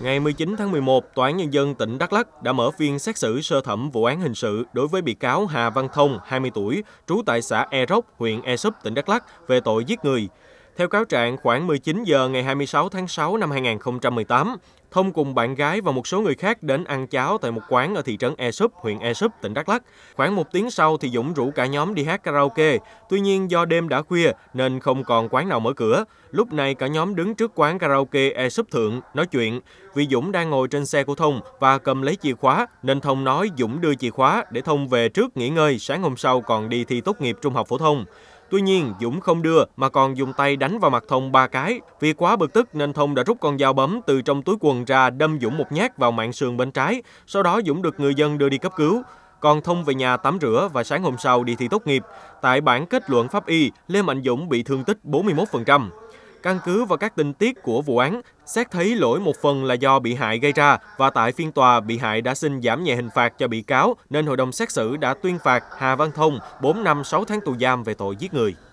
Ngày 19 tháng 11, Tòa án Nhân dân tỉnh Đắk Lắk đã mở phiên xét xử sơ thẩm vụ án hình sự đối với bị cáo Hà Văn Thông, 20 tuổi, trú tại xã E Rốc, huyện E Súp, tỉnh Đắk Lắk về tội giết người. Theo cáo trạng, khoảng 19 giờ ngày 26 tháng 6 năm 2018, Thông cùng bạn gái và một số người khác đến ăn cháo tại một quán ở thị trấn Esup, huyện Esup, tỉnh Đắk Lắk. Khoảng một tiếng sau thì Dũng rủ cả nhóm đi hát karaoke. Tuy nhiên do đêm đã khuya nên không còn quán nào mở cửa. Lúc này cả nhóm đứng trước quán karaoke Esup Thượng nói chuyện. Vì Dũng đang ngồi trên xe của Thông và cầm lấy chìa khóa nên Thông nói Dũng đưa chìa khóa để Thông về trước nghỉ ngơi, sáng hôm sau còn đi thi tốt nghiệp trung học phổ thông. Tuy nhiên, Dũng không đưa mà còn dùng tay đánh vào mặt Thông ba cái. Vì quá bực tức nên Thông đã rút con dao bấm từ trong túi quần ra đâm Dũng một nhát vào mạng sườn bên trái. Sau đó Dũng được người dân đưa đi cấp cứu. Còn Thông về nhà tắm rửa và sáng hôm sau đi thi tốt nghiệp. Tại bản kết luận pháp y, Lê Mạnh Dũng bị thương tích 41%. Căn cứ vào các tình tiết của vụ án, xét thấy lỗi một phần là do bị hại gây ra và tại phiên tòa bị hại đã xin giảm nhẹ hình phạt cho bị cáo nên hội đồng xét xử đã tuyên phạt Hà Văn Thông 4 năm 6 tháng tù giam về tội giết người.